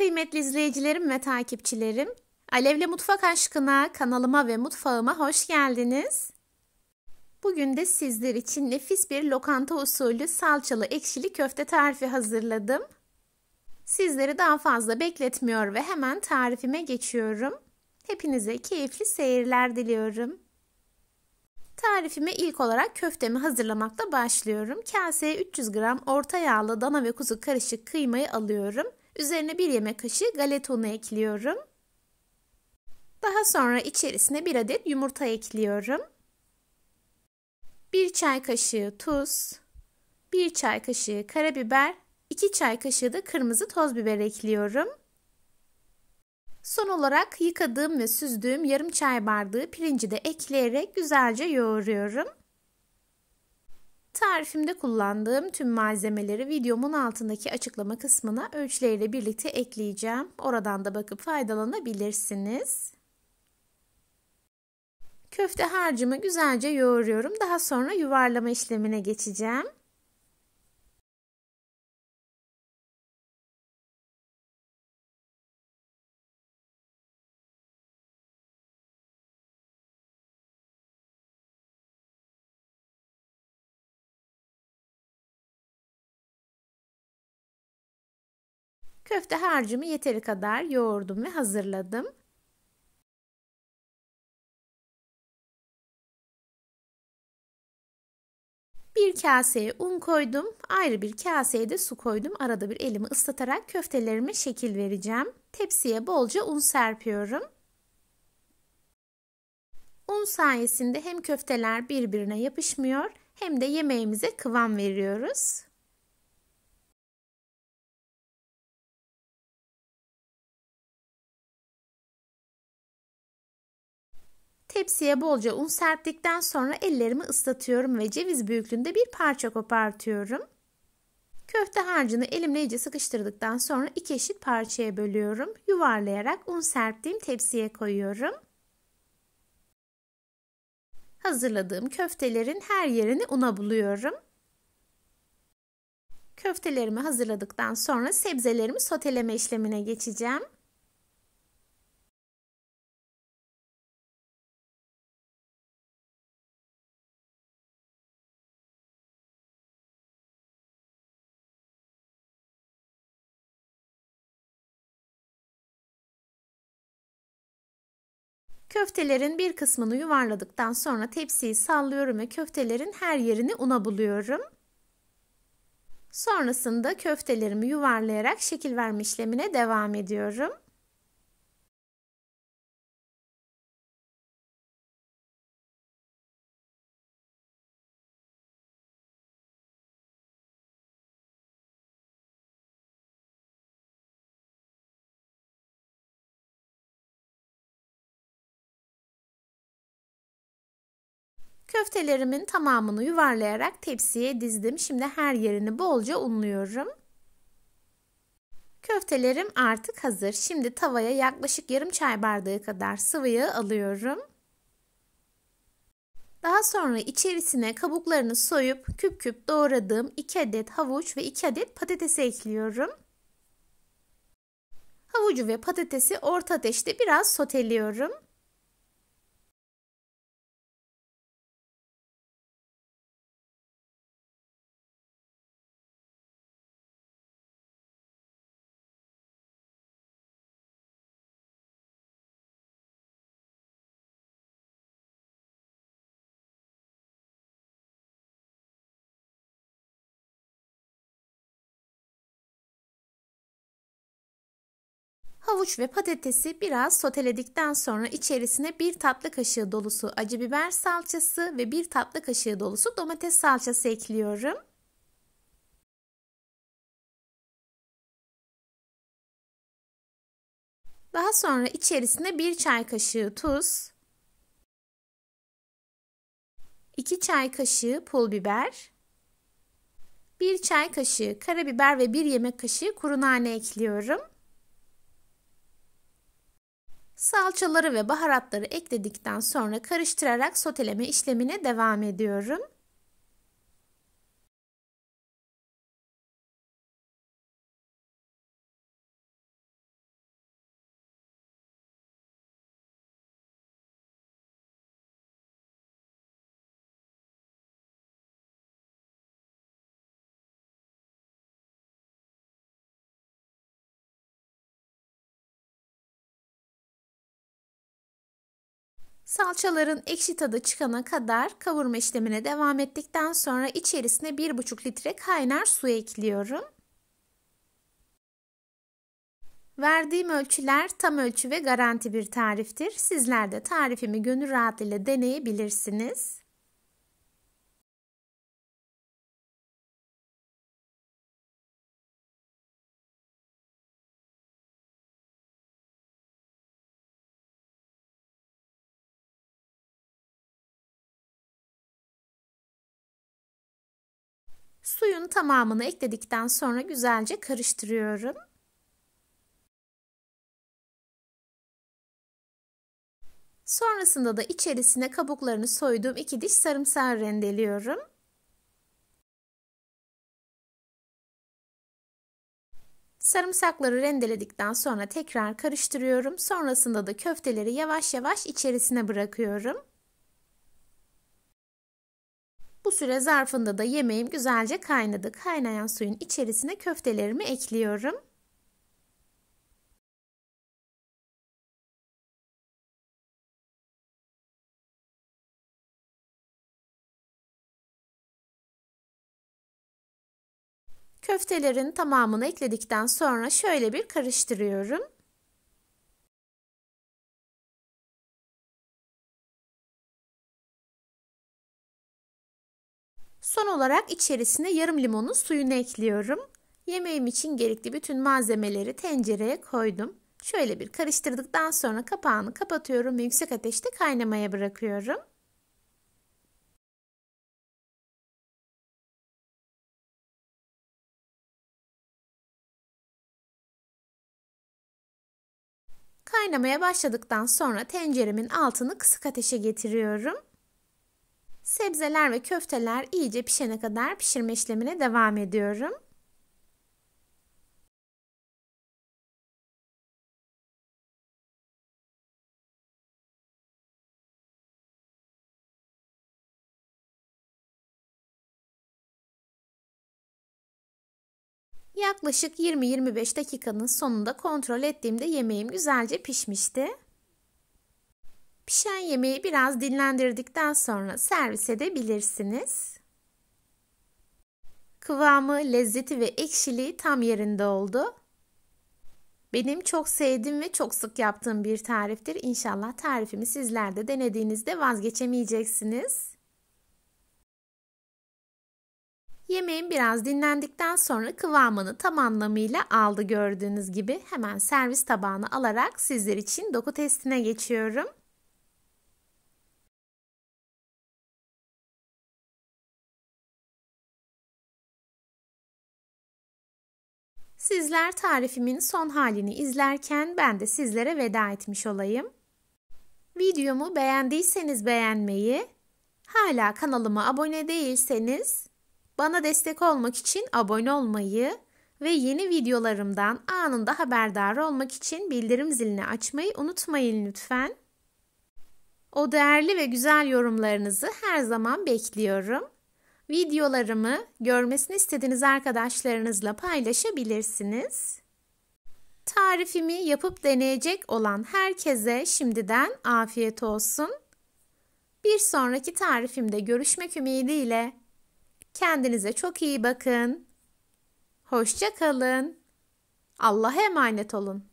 Kıymetli izleyicilerim ve takipçilerim, Alevli Mutfak Aşkına kanalıma ve mutfağıma hoş geldiniz. Bugün de sizler için nefis bir lokanta usulü salçalı ekşili köfte tarifi hazırladım. Sizleri daha fazla bekletmiyor ve hemen tarifime geçiyorum. Hepinize keyifli seyirler diliyorum. Tarifime ilk olarak köftemi hazırlamakla başlıyorum. Kaseye 300 gram orta yağlı dana ve kuzu karışık kıymayı alıyorum. Üzerine bir yemek kaşığı galeta unu ekliyorum. Daha sonra içerisine bir adet yumurta ekliyorum. Bir çay kaşığı tuz, bir çay kaşığı karabiber, iki çay kaşığı da kırmızı toz biber ekliyorum. Son olarak yıkadığım ve süzdüğüm yarım çay bardağı pirinci de ekleyerek güzelce yoğuruyorum. Tarifimde kullandığım tüm malzemeleri videomun altındaki açıklama kısmına ölçüleriyle birlikte ekleyeceğim. Oradan da bakıp faydalanabilirsiniz. Köfte harcımı güzelce yoğuruyorum. Daha sonra yuvarlama işlemine geçeceğim. Köfte harcımı yeteri kadar yoğurdum ve hazırladım. Bir kaseye un koydum. Ayrı bir kaseye de su koydum. Arada bir elimi ıslatarak köftelerime şekil vereceğim. Tepsiye bolca un serpiyorum. Un sayesinde hem köfteler birbirine yapışmıyor hem de yemeğimize kıvam veriyoruz. Tepsiye bolca un serptikten sonra ellerimi ıslatıyorum ve ceviz büyüklüğünde bir parça kopartıyorum. Köfte harcını elimle iyice sıkıştırdıktan sonra iki eşit parçaya bölüyorum. Yuvarlayarak un serptiğim tepsiye koyuyorum. Hazırladığım köftelerin her yerini una buluyorum. Köftelerimi hazırladıktan sonra sebzelerimi soteleme işlemine geçeceğim. Köftelerin bir kısmını yuvarladıktan sonra tepsiyi sallıyorum ve köftelerin her yerini una buluyorum. Sonrasında köftelerimi yuvarlayarak şekil verme işlemine devam ediyorum. Köftelerimin tamamını yuvarlayarak tepsiye dizdim. Şimdi her yerini bolca unluyorum. Köftelerim artık hazır. Şimdi tavaya yaklaşık yarım çay bardağı kadar sıvı yağ alıyorum. Daha sonra içerisine kabuklarını soyup küp küp doğradığım 2 adet havuç ve 2 adet patatesi ekliyorum. Havucu ve patatesi orta ateşte biraz soteliyorum. Havuç ve patatesi biraz soteledikten sonra içerisine bir tatlı kaşığı dolusu acı biber salçası ve bir tatlı kaşığı dolusu domates salçası ekliyorum. Daha sonra içerisine bir çay kaşığı tuz, 2 çay kaşığı pul biber, 1 çay kaşığı karabiber ve 1 yemek kaşığı kuru nane ekliyorum. Salçaları ve baharatları ekledikten sonra karıştırarak soteleme işlemine devam ediyorum. Salçaların ekşi tadı çıkana kadar kavurma işlemine devam ettikten sonra içerisine 1,5 litre kaynar su ekliyorum. Verdiğim ölçüler tam ölçü ve garanti bir tariftir. Sizler de tarifimi gönül rahatlığıyla deneyebilirsiniz. Suyun tamamını ekledikten sonra güzelce karıştırıyorum. Sonrasında da içerisine kabuklarını soyduğum iki diş sarımsağı rendeliyorum. Sarımsakları rendeledikten sonra tekrar karıştırıyorum. Sonrasında da köfteleri yavaş yavaş içerisine bırakıyorum. Bu süre zarfında da yemeğim güzelce kaynadı. Kaynayan suyun içerisine köftelerimi ekliyorum. Köftelerin tamamını ekledikten sonra şöyle bir karıştırıyorum. Son olarak içerisine yarım limonun suyunu ekliyorum. Yemeğim için gerekli bütün malzemeleri tencereye koydum. Şöyle bir karıştırdıktan sonra kapağını kapatıyorum ve yüksek ateşte kaynamaya bırakıyorum. Kaynamaya başladıktan sonra tenceremin altını kısık ateşe getiriyorum. Sebzeler ve köfteler iyice pişene kadar pişirme işlemine devam ediyorum. Yaklaşık 20-25 dakikanın sonunda kontrol ettiğimde yemeğim güzelce pişmişti. Pişen yemeği biraz dinlendirdikten sonra servis edebilirsiniz. Kıvamı, lezzeti ve ekşiliği tam yerinde oldu. Benim çok sevdiğim ve çok sık yaptığım bir tariftir. İnşallah tarifimi sizler de denediğinizde vazgeçemeyeceksiniz. Yemeğim biraz dinlendikten sonra kıvamını tam anlamıyla aldı gördüğünüz gibi. Hemen servis tabağına alarak sizler için doku testine geçiyorum. Sizler tarifimin son halini izlerken ben de sizlere veda etmiş olayım. Videomu beğendiyseniz beğenmeyi, hala kanalıma abone değilseniz bana destek olmak için abone olmayı ve yeni videolarımdan anında haberdar olmak için bildirim zilini açmayı unutmayın lütfen. O değerli ve güzel yorumlarınızı her zaman bekliyorum videolarımı görmesini istediğiniz arkadaşlarınızla paylaşabilirsiniz. Tarifimi yapıp deneyecek olan herkese şimdiden afiyet olsun. Bir sonraki tarifimde görüşmek ümidiyle. Kendinize çok iyi bakın. Hoşça kalın. Allah'a emanet olun.